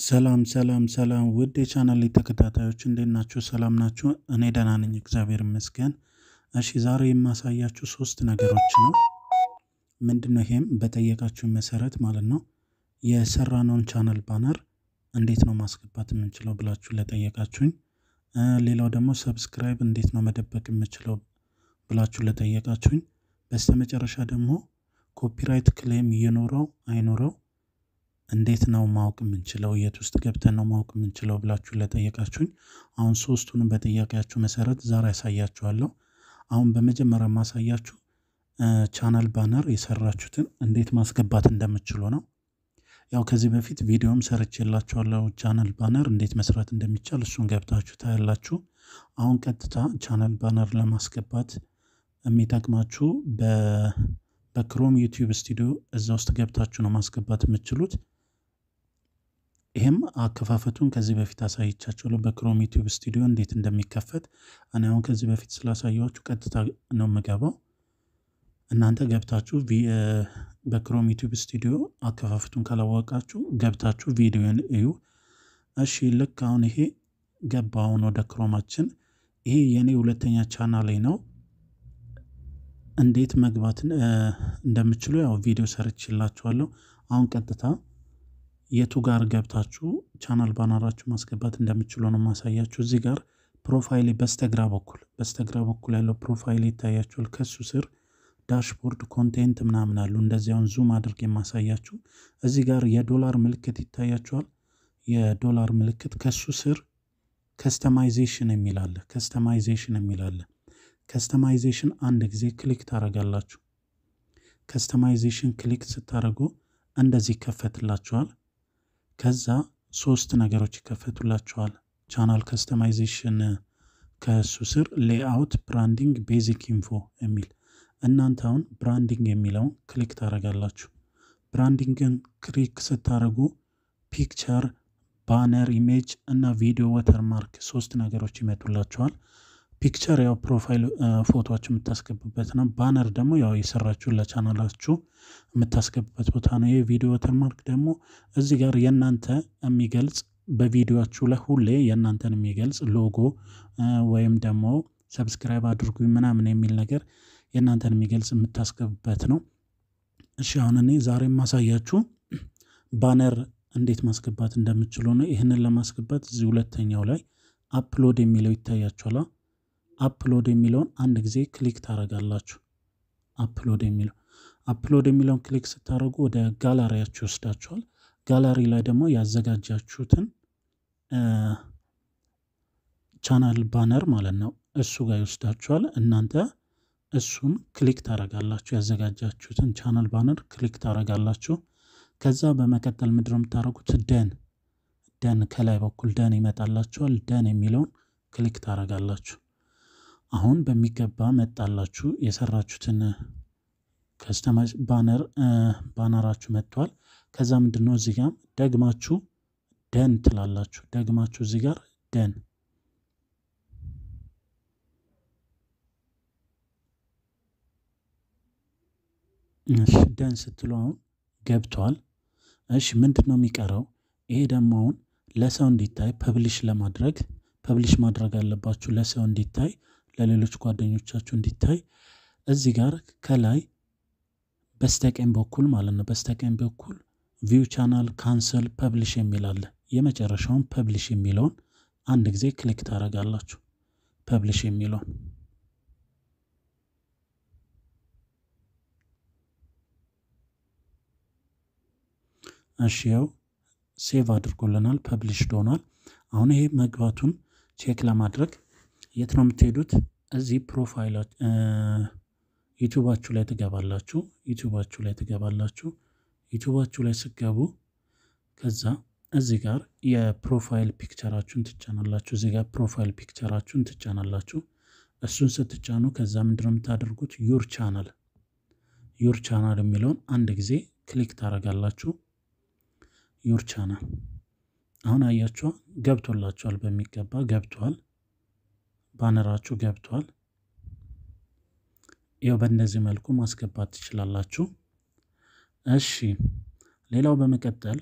ሰላም ሰላም ሰላም ውድ የቻናል ተከታታዮች እንዴት ናችሁ? ሰላም ናችሁ? እኔ ደህና ነኝ እግዚአብሔር ይመስገን። እሺ ዛሬ የማሳያችሁ ሶስት ነገሮች ነው። ምንድን ነው ይሄም በጠየቃችሁ መሰረት ማለት ነው የሰራነውን ቻናል ባነር እንዴት ነው ማስገባት የምንችለው ብላችሁ ለጠየቃችሁኝ፣ ሌላው ደግሞ ሰብስክራይብ እንዴት ነው መደበቅ የምችለው ብላችሁ ለጠየቃችሁኝ፣ በስተመጨረሻ ደግሞ ኮፒራይት ክሌም ይኖረው አይኖረው እንዴት ነው ማወቅ የምንችለው የት ውስጥ ገብተን ነው ማወቅ የምንችለው ብላችሁ ለጠየቃችሁኝ አሁን ሶስቱንም በጥያቄያችሁ መሰረት ዛሬ ያሳያችኋለሁ። አሁን በመጀመሪያ የማሳያችሁ ቻናል ባነር የሰራችሁትን እንዴት ማስገባት እንደምችሉ ነው። ያው ከዚህ በፊት ቪዲዮም ሰርቼላችኋለሁ ቻናል ባነር እንዴት መስራት እንደሚቻል እሱን ገብታችሁ ታያላችሁ። አሁን ቀጥታ ቻናል ባነር ለማስገባት የሚጠቅማችሁ በክሮም ዩቲዩብ ስቱዲዮ እዛ ውስጥ ገብታችሁ ነው ማስገባት የምችሉት? ይህም አከፋፈቱን ከዚህ በፊት አሳይቻቸው በክሮም ዩቲዩብ ስቱዲዮ እንዴት እንደሚከፈት እኔ አሁን ከዚህ በፊት ስላሳየኋችሁ ቀጥታ ነው የምገባው። እናንተ ገብታችሁ በክሮም ዩቲዩብ ስቱዲዮ አከፋፈቱን ካላወቃችሁ ገብታችሁ ቪዲዮን እዩ። እሺ ልክ አሁን ይሄ ገባውን ወደ ክሮማችን ይሄ የኔ ሁለተኛ ቻናሌ ነው። እንዴት መግባት እንደምችሉ ያው ቪዲዮ ሰርችላችኋለሁ። አሁን ቀጥታ የቱ ጋር ገብታችሁ ቻናል ባናራችሁ ማስገባት እንደምችሉ ነው ማሳያችሁ። እዚህ ጋር ፕሮፋይሌ በስተግራ በኩል በስተግራ በኩል ያለው ፕሮፋይል ይታያችኋል። ከሱ ስር ዳሽቦርድ ኮንቴንት ምናምን አሉ። እንደዚያውን ዙም አድርጌ የማሳያችሁ እዚህ ጋር የዶላር ምልክት ይታያችኋል። የዶላር ምልክት ከሱ ስር ከስተማይዜሽን የሚላለ ከስተማይዜሽን የሚላለ ከስተማይዜሽን አንድ ጊዜ ክሊክ ታደርጋላችሁ። ከስተማይዜሽን ክሊክ ስታደርጉ እንደዚህ ይከፈትላችኋል። ከዛ ሶስት ነገሮች ይከፈቱላቸዋል ቻናል ከስተማይዜሽን ከእሱ ስር ሌአውት፣ ብራንዲንግ፣ ቤዚክ ኢንፎ የሚል እናንተ አሁን ብራንዲንግ የሚለውን ክሊክ ታደርጋላችሁ። ብራንዲንግን ክሊክ ስታደርጉ ፒክቸር፣ ባነር፣ ኢሜጅ እና ቪዲዮ ወተርማርክ ሶስት ነገሮች ይመጡላቸዋል። ፒክቸር ያው ፕሮፋይል ፎቶችሁ የምታስገቡበት ነው። ባነር ደግሞ ያው የሰራችሁ ለቻናላችሁ የምታስገቡበት ቦታ ነው። ይህ ቪዲዮ ወተርማርክ ደግሞ እዚህ ጋር የእናንተ የሚገልጽ በቪዲዮችሁ ላይ ሁሌ የእናንተን የሚገልጽ ሎጎ ወይም ደግሞ ሰብስክራይብ አድርጉ ምናምን የሚል ነገር የእናንተን የሚገልጽ የምታስገቡበት ነው። እሺ አሁን እኔ ዛሬ ማሳያችሁ ባነር እንዴት ማስገባት እንደምችሉ ነው። ይህንን ለማስገባት እዚህ ሁለተኛው ላይ አፕሎድ የሚለው ይታያችኋል። አፕሎድ የሚለውን አንድ ጊዜ ክሊክ ታደርጋላችሁ። አፕሎድ የሚለው አፕሎድ የሚለውን ክሊክ ስታደርጉ ወደ ጋላሪያችሁ ይወስዳችኋል። ጋላሪ ላይ ደግሞ ያዘጋጃችሁትን ቻናል ባነር ማለት ነው እሱ ጋር ይወስዳችኋል። እናንተ እሱን ክሊክ ታደርጋላችሁ። ያዘጋጃችሁትን ቻናል ባነር ክሊክ ታደርጋላችሁ። ከዛ በመቀጠል ምድር የምታደርጉት ደን ደን ከላይ በኩል ደን ይመጣላችኋል። ደን የሚለውን ክሊክ ታደርጋላችሁ። አሁን በሚገባ መጣላችሁ። የሰራችሁትን ከስተማይዝ ባነር ባነራችሁ መጥቷል። ከዛ ምንድን ነው እዚህ ጋር ደግማችሁ ደን ትላላችሁ። ደግማችሁ እዚህ ጋር ደን እሺ ደን ስትሉ አሁን ገብቷል። እሺ ምንድን ነው የሚቀረው? ይሄ ደግሞ አሁን ለሰው እንዲታይ ፐብሊሽ ለማድረግ ፐብሊሽ ማድረግ አለባችሁ ለሰው እንዲታይ ለሌሎች ጓደኞቻችሁ እንዲታይ እዚህ ጋር ከላይ በስተቀኝ በኩል ማለት ነው። በስተቀኝ በኩል ቪው ቻናል ካንሰል ፐብሊሽ የሚል አለ። የመጨረሻውን ፐብሊሽ የሚለውን አንድ ጊዜ ክሊክ ታደርጋላችሁ። ፐብሊሽ የሚለውን እሺ፣ ያው ሴቭ አድርጎልናል፣ ፐብሊሽ ዶናል። አሁን ይሄ መግባቱን ቼክ ለማድረግ የት ነው የምትሄዱት? እዚህ ፕሮፋይላችሁ ዩቱባችሁ ላይ ትገባላችሁ። ዩቱባችሁ ላይ ትገባላችሁ። ዩቱባችሁ ላይ ስገቡ ከዛ እዚህ ጋር የፕሮፋይል ፒክቸራችሁን ትጫናላችሁ። እዚህ ጋር ፕሮፋይል ፒክቸራችሁን ትጫናላችሁ። እሱን ስትጫኑ ከዛ ምንድን ነው የምታደርጉት? ዩር ቻናል ዩር ቻናል የሚለውን አንድ ጊዜ ክሊክ ታደርጋላችሁ። ዩር ቻናል አሁን አያችኋ ገብቶላችኋል፣ በሚገባ ገብቷል። ባነራችሁ ገብቷል። ያው በእንደዚህ መልኩ ማስገባት ትችላላችሁ። እሺ ሌላው በመቀጠል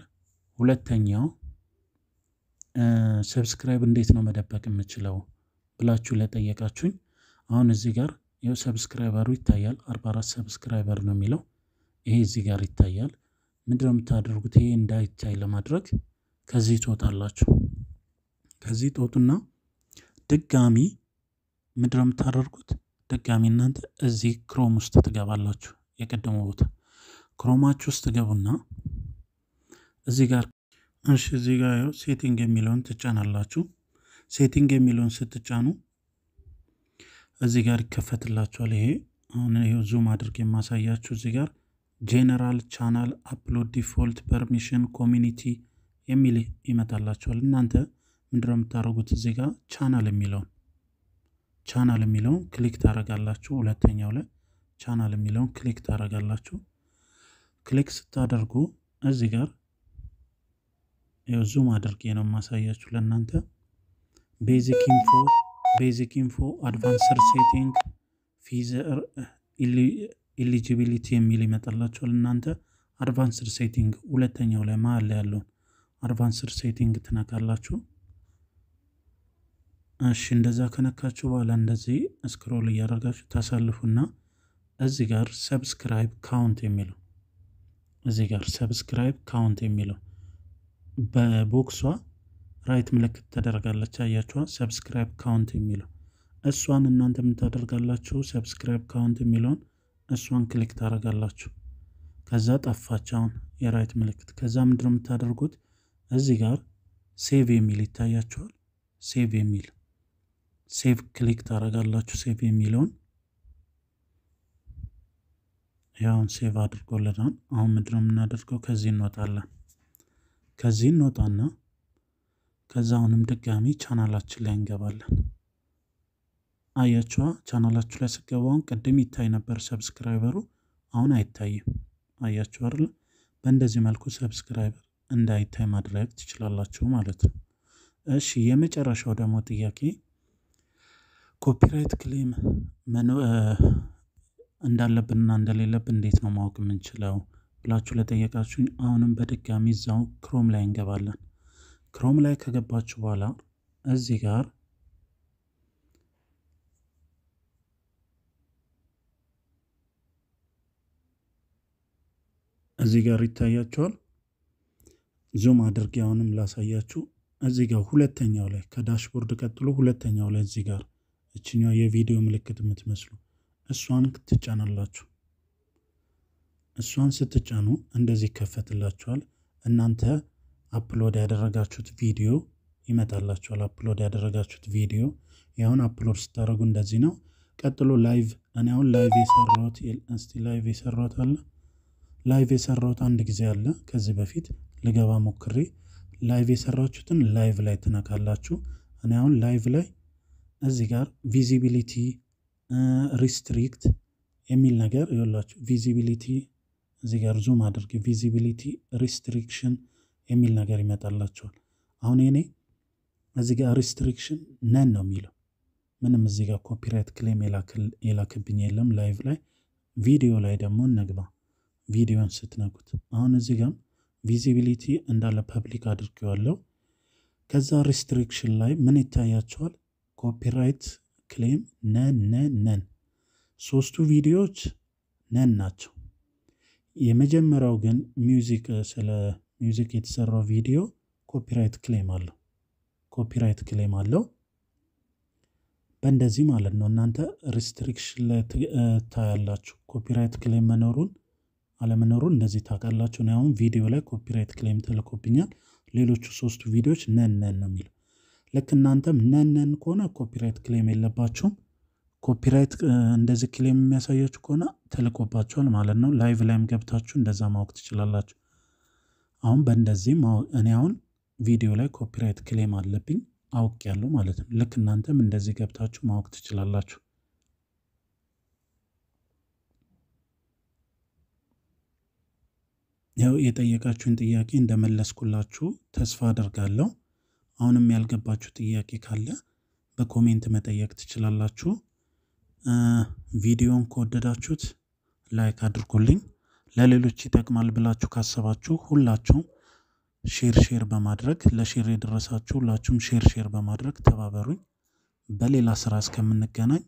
ሁለተኛው ሰብስክራይብ እንዴት ነው መደበቅ የምችለው ብላችሁ ለጠየቃችሁኝ፣ አሁን እዚህ ጋር ይኸው ሰብስክራይበሩ ይታያል። 44 ሰብስክራይበር ነው የሚለው ይሄ እዚህ ጋር ይታያል። ምንድነው የምታደርጉት? ይሄ እንዳይታይ ለማድረግ ከዚህ ትወጣላችሁ። ከዚህ ትወጡና ድጋሚ ምንድነው የምታደርጉት? ድጋሚ እናንተ እዚህ ክሮም ውስጥ ትገባላችሁ። የቀደመ ቦታ ክሮማችሁ ውስጥ ትገቡና እዚህ ጋር እሺ፣ እዚህ ጋር ሴቲንግ የሚለውን ትጫናላችሁ። ሴቲንግ የሚለውን ስትጫኑ እዚህ ጋር ይከፈትላችኋል። ይሄ አሁን ይሄው ዙም አድርግ የማሳያችሁ እዚህ ጋር ጄኔራል ቻናል አፕሎድ ዲፎልት ፐርሚሽን ኮሚኒቲ የሚል ይመጣላችኋል። እናንተ ምንድነው የምታደርጉት? እዚህ ጋር ቻናል የሚለውን ቻናል የሚለውን ክሊክ ታደርጋላችሁ። ሁለተኛው ላይ ቻናል የሚለውን ክሊክ ታደርጋላችሁ። ክሊክ ስታደርጉ እዚህ ጋር ዙም አድርጌ ነው የማሳያችሁ ለእናንተ ቤዚክ ኢንፎ፣ ቤዚክ ኢንፎ፣ ሴቲንግ፣ ፊዘር ኢሊጂቢሊቲ የሚል ይመጣላችኋል። እናንተ አድቫንስር ሴቲንግ ሁለተኛው ላይ መሀል ላይ ያለውን አድቫንስር ሴቲንግ ትነካላችሁ። እሺ እንደዛ ከነካችሁ በኋላ እንደዚህ ስክሮል እያደረጋችሁ ታሳልፉና እዚህ ጋር ሰብስክራይብ ካውንት የሚለው እዚህ ጋር ሰብስክራይብ ካውንት የሚለው በቦክሷ ራይት ምልክት ተደርጋለች። አያችኋ? ሰብስክራይብ ካውንት የሚለው እሷን እናንተ የምታደርጋላችሁ ሰብስክራይብ ካውንት የሚለውን እሷን ክሊክ ታደርጋላችሁ። ከዛ ጠፋቻውን የራይት ምልክት ከዛ ምንድነው የምታደርጉት? እዚህ ጋር ሴቭ የሚል ይታያችኋል። ሴቭ የሚል ሴቭ ክሊክ ታደርጋላችሁ። ሴቭ የሚለውን ያውን ሴቭ አድርጎልናል። አሁን ምንድን የምናደርገው? ከዚህ እንወጣለን። ከዚህ እንወጣና ከዛ አሁንም ድጋሚ ቻናላችን ላይ እንገባለን። አያችኋ? ቻናላችሁ ላይ ስገባውን ቅድም ይታይ ነበር ሰብስክራይበሩ፣ አሁን አይታይም። አያችሁ አይደለ? በእንደዚህ መልኩ ሰብስክራይበር እንዳይታይ ማድረግ ትችላላችሁ ማለት ነው። እሺ የመጨረሻው ደግሞ ጥያቄ ኮፒራይት ክሌም እንዳለብንና እንደሌለብን እንዴት ነው ማወቅ የምንችለው ብላችሁ ለጠየቃችሁኝ አሁንም በድጋሚ እዛው ክሮም ላይ እንገባለን። ክሮም ላይ ከገባችሁ በኋላ እዚህ ጋር እዚህ ጋር ይታያቸዋል። ዙም አድርጌ አሁንም ላሳያችሁ። እዚህ ጋር ሁለተኛው ላይ ከዳሽቦርድ ቀጥሎ ሁለተኛው ላይ እዚህ ጋር እችኛው የቪዲዮ ምልክት የምትመስሉ እሷን ትጫናላችሁ። እሷን ስትጫኑ እንደዚህ ይከፈትላችኋል። እናንተ አፕሎድ ያደረጋችሁት ቪዲዮ ይመጣላችኋል። አፕሎድ ያደረጋችሁት ቪዲዮ ያሁን አፕሎድ ስታደርጉ እንደዚህ ነው። ቀጥሎ ላይቭ፣ እኔ አሁን ላይቭ የሰራሁት እስቲ ላይቭ የሰራሁት አለ ላይቭ የሰራሁት አንድ ጊዜ አለ ከዚህ በፊት ልገባ ሞክሬ ላይቭ የሰራችሁትን ላይቭ ላይ ትነካላችሁ። እኔ አሁን ላይቭ ላይ እዚህ ጋር ቪዚቢሊቲ ሪስትሪክት የሚል ነገር ይላችሁ። ቪዚቢሊቲ እዚህ ጋር ዙም አድርግ፣ ቪዚቢሊቲ ሪስትሪክሽን የሚል ነገር ይመጣላችኋል። አሁን እኔ እዚህ ጋር ሪስትሪክሽን ነን ነው የሚለው። ምንም እዚህ ጋር ኮፒራይት ክሌም የላክብኝ የለም። ላይቭ ላይ ቪዲዮ ላይ ደግሞ እንግባ። ቪዲዮን ስትነኩት አሁን እዚህ ጋር ቪዚቢሊቲ እንዳለ ፐብሊክ አድርጌዋለሁ። ከዛ ሪስትሪክሽን ላይ ምን ይታያቸዋል? ኮፒራይት ክሌም ነን ነን ነን። ሶስቱ ቪዲዮዎች ነን ናቸው። የመጀመሪያው ግን ሚውዚክ ስለ ሚውዚክ የተሰራው ቪዲዮ ኮፒራይት ክሌም አለው። ኮፒራይት ክሌም አለው። በእንደዚህ ማለት ነው እናንተ ሪስትሪክሽን ላይ ታያላችሁ። ኮፒራይት ክሌም መኖሩን አለመኖሩን እንደዚህ ታውቃላችሁ። እኔ አሁን ቪዲዮ ላይ ኮፒራይት ክሌም ተልኮብኛል። ሌሎቹ ሶስቱ ቪዲዮዎች ነን ነን ነው የሚለው ልክ እናንተም ነነን ከሆነ ኮፒራይት ክሌም የለባችሁም። ኮፒራይት እንደዚህ ክሌም የሚያሳያችሁ ከሆነ ተልቆባችኋል ማለት ነው። ላይቭ ላይም ገብታችሁ እንደዛ ማወቅ ትችላላችሁ። አሁን በእንደዚህ እኔ አሁን ቪዲዮ ላይ ኮፒራይት ክሌም አለብኝ አውቅ ያለው ማለት ነው። ልክ እናንተም እንደዚህ ገብታችሁ ማወቅ ትችላላችሁ። ያው የጠየቃችሁን ጥያቄ እንደመለስኩላችሁ ተስፋ አድርጋለሁ። አሁንም ያልገባችሁ ጥያቄ ካለ በኮሜንት መጠየቅ ትችላላችሁ። ቪዲዮን ከወደዳችሁት ላይክ አድርጉልኝ። ለሌሎች ይጠቅማል ብላችሁ ካሰባችሁ ሁላችሁም ሼር ሼር በማድረግ ለሼር የደረሳችሁ ሁላችሁም ሼር ሼር በማድረግ ተባበሩኝ። በሌላ ስራ እስከምንገናኝ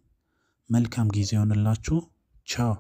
መልካም ጊዜ ይሆንላችሁ። ቻው